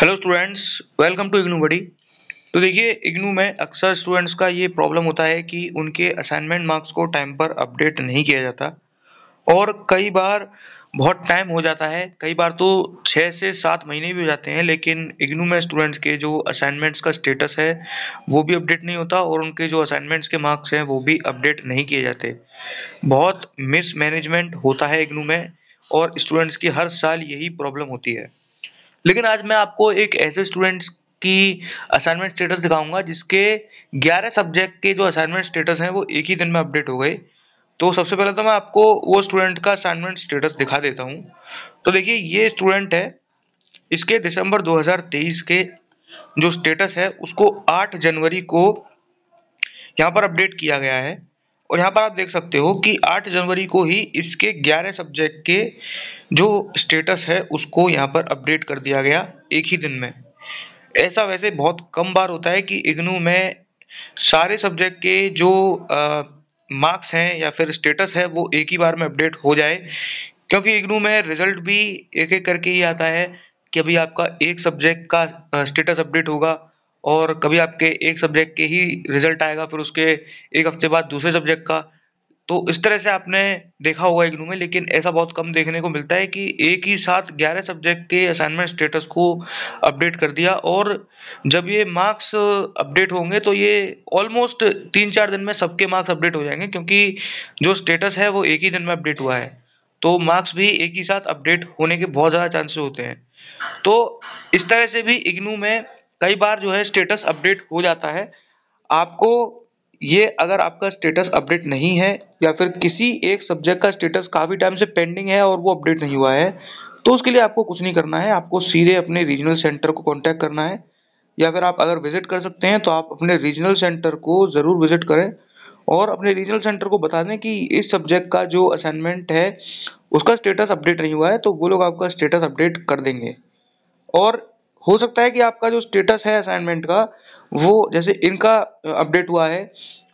hello students welcome to IGNOU बड़ी तो देखिए इग्नू में अक्सर स्टूडेंट्स का ये प्रॉब्लम होता है कि उनके असाइनमेंट मार्क्स को टाइम पर अपडेट नहीं किया जाता और कई बार बहुत टाइम हो जाता है कई बार तो छः से सात महीने भी हो जाते हैं लेकिन इग्नू में स्टूडेंट्स के जो असाइनमेंट्स का स्टेटस है वो भी अपडेट नहीं होता और उनके जो असाइनमेंट्स के मार्क्स हैं वो भी अपडेट नहीं किए जाते बहुत मिसमैनेजमेंट होता है इग्नू में और स्टूडेंट्स की हर साल यही प्रॉब्लम होती है लेकिन आज मैं आपको एक ऐसे स्टूडेंट्स की असाइनमेंट स्टेटस दिखाऊंगा जिसके 11 सब्जेक्ट के जो असाइनमेंट स्टेटस हैं वो एक ही दिन में अपडेट हो गए तो सबसे पहले तो मैं आपको वो स्टूडेंट का असाइनमेंट स्टेटस दिखा देता हूँ तो देखिए ये स्टूडेंट है इसके दिसंबर 2023 के जो स्टेटस है उसको 8 जनवरी को यहाँ पर अपडेट किया गया है और यहाँ पर आप देख सकते हो कि 8 जनवरी को ही इसके 11 सब्जेक्ट के जो स्टेटस है उसको यहाँ पर अपडेट कर दिया गया एक ही दिन में ऐसा वैसे बहुत कम बार होता है कि इग्नू में सारे सब्जेक्ट के जो मार्क्स हैं या फिर स्टेटस है वो एक ही बार में अपडेट हो जाए क्योंकि इग्नू में रिजल्ट भी एक एक करके ही आता है कि अभी आपका एक सब्जेक्ट का स्टेटस अपडेट होगा और कभी आपके एक सब्जेक्ट के ही रिजल्ट आएगा फिर उसके एक हफ्ते बाद दूसरे सब्जेक्ट का तो इस तरह से आपने देखा होगा इग्नू में लेकिन ऐसा बहुत कम देखने को मिलता है कि एक ही साथ ग्यारह सब्जेक्ट के असाइनमेंट स्टेटस को अपडेट कर दिया और जब ये मार्क्स अपडेट होंगे तो ये ऑलमोस्ट तीन चार दिन में सबके मार्क्स अपडेट हो जाएंगे क्योंकि जो स्टेटस है वो एक ही दिन में अपडेट हुआ है तो मार्क्स भी एक ही साथ अपडेट होने के बहुत ज़्यादा चांसेस होते हैं तो इस तरह से भी इग्नू में कई बार जो है स्टेटस अपडेट हो जाता है आपको ये अगर आपका स्टेटस अपडेट नहीं है या फिर किसी एक सब्जेक्ट का स्टेटस काफ़ी टाइम से पेंडिंग है और वो अपडेट नहीं हुआ है तो उसके लिए आपको कुछ नहीं करना है आपको सीधे अपने रीजनल सेंटर को कॉन्टैक्ट करना है या फिर आप अगर विजिट कर सकते हैं तो आप अपने रीजनल सेंटर को ज़रूर विजिट करें और अपने रीजनल सेंटर को बता दें कि इस सब्जेक्ट का जो असाइनमेंट है उसका स्टेटस अपडेट नहीं हुआ है तो वो लोग आपका स्टेटस अपडेट कर देंगे और हो सकता है कि आपका जो स्टेटस है असाइनमेंट का वो जैसे इनका अपडेट हुआ है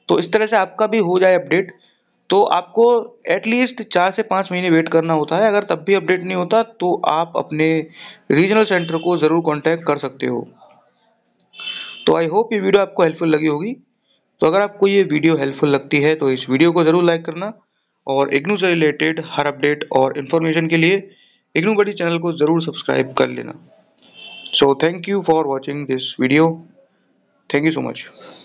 तो इस तरह से आपका भी हो जाए अपडेट तो आपको एटलीस्ट चार से पाँच महीने वेट करना होता है अगर तब भी अपडेट नहीं होता तो आप अपने रीजनल सेंटर को ज़रूर कॉन्टैक्ट कर सकते हो तो आई होप ये वीडियो आपको हेल्पफुल लगी होगी तो अगर आपको ये वीडियो हेल्पफुल लगती है तो इस वीडियो को ज़रूर लाइक करना और इग्नू से रिलेटेड हर अपडेट और इन्फॉर्मेशन के लिए इग्नू बड़ी चैनल को ज़रूर सब्सक्राइब कर लेना so thank you for watching this video thank you so much